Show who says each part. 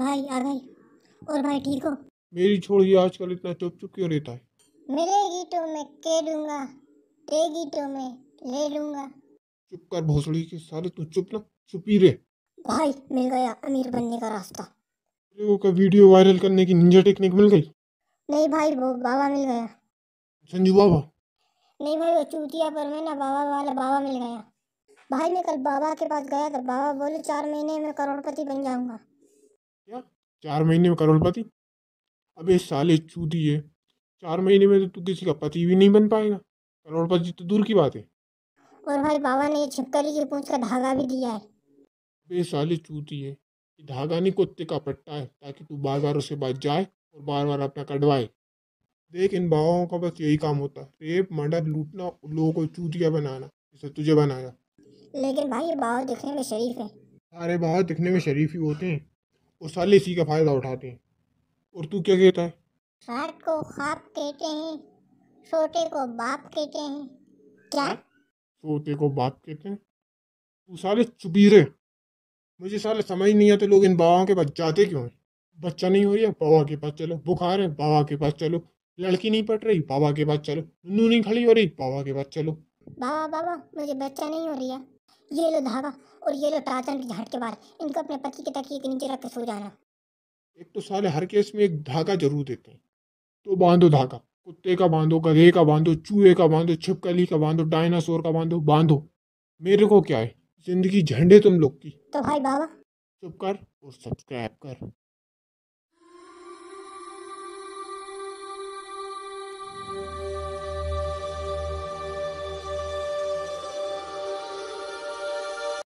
Speaker 1: भाई आ गई और भाई ठीक हो
Speaker 2: मेरी छोड़ ये आजकल इतना चुप चुप क्यों रहता
Speaker 1: है मिलेगी तो मैं कह दूंगा देगी तो मैं ले लूंगा
Speaker 2: चुप कर भोसड़ी के सारे तू चुप ना चुप ही रहे
Speaker 1: भाई मिल गया अमीर बनने का रास्ता
Speaker 2: लोगों का वीडियो वायरल करने की निंजा टेक्निक मिल गई
Speaker 1: नहीं भाई वो बाबा मिल गया संजू बाबा नहीं भाई वो चूतिया पर मैं ना बाबा वाला बाबा मिल गया भाई मैं कल बाबा के पास गया था तो बाबा बोले चार महीने में करोड़पति बन जाऊंगा
Speaker 2: क्या चार महीने में करोड़पति अबे साले चूती है चार महीने में तो तू किसी का पति भी नहीं बन पाएगा करोड़पति तो दूर की बात है
Speaker 1: और भाई बाबा ने छिपकली की पूंछ का धागा भी दिया है
Speaker 2: अबे साले चूती है ये धागा नहीं कुत्ते का पट्टा है ताकि तू बार बार उसके पास जाए और बार बार अपना कटवाए देख इन बाबाओं का बस यही काम होता है रेप मर्डर लूटना और लोगों को चूतिया बनाना जैसे तुझे बनाया लेकिन भाई ये बाबा दिखने में शरीफ है सारे बाबा दिखने में शरीफ ही होते हैं और साले इसी का फ़ायदा उठाते हैं और तू क्या कहता है
Speaker 1: रात को खाप कहते हैं सोते को बाप कहते हैं क्या हाँ?
Speaker 2: सोते को बाप कहते हैं तू साले चुपी रहे मुझे साले समझ नहीं आते लोग इन बाबाओं के पास जाते क्यों हैं बच्चा नहीं हो रही है बाबा के पास चलो बुखार है बाबा के पास चलो लड़की नहीं पट रही बाबा के पास चलो नू नहीं खड़ी हो रही बाबा के पास चलो
Speaker 1: बाबा बाबा मुझे बच्चा नहीं हो रही है ये लो धागा और ये लो टाचन की झाट के बाहर इनको अपने पति के तकिए के नीचे रख के सो जाना
Speaker 2: एक तो साले हर केस में एक धागा जरूर देते हैं तो बांधो धागा कुत्ते का बांधो गधे का बांधो चूहे का बांधो छिपकली का बांधो डायनासोर का बांधो बांधो मेरे को क्या है जिंदगी झंडे तुम लोग की तो भाई बाबा चुप कर
Speaker 1: और सब्सक्राइब कर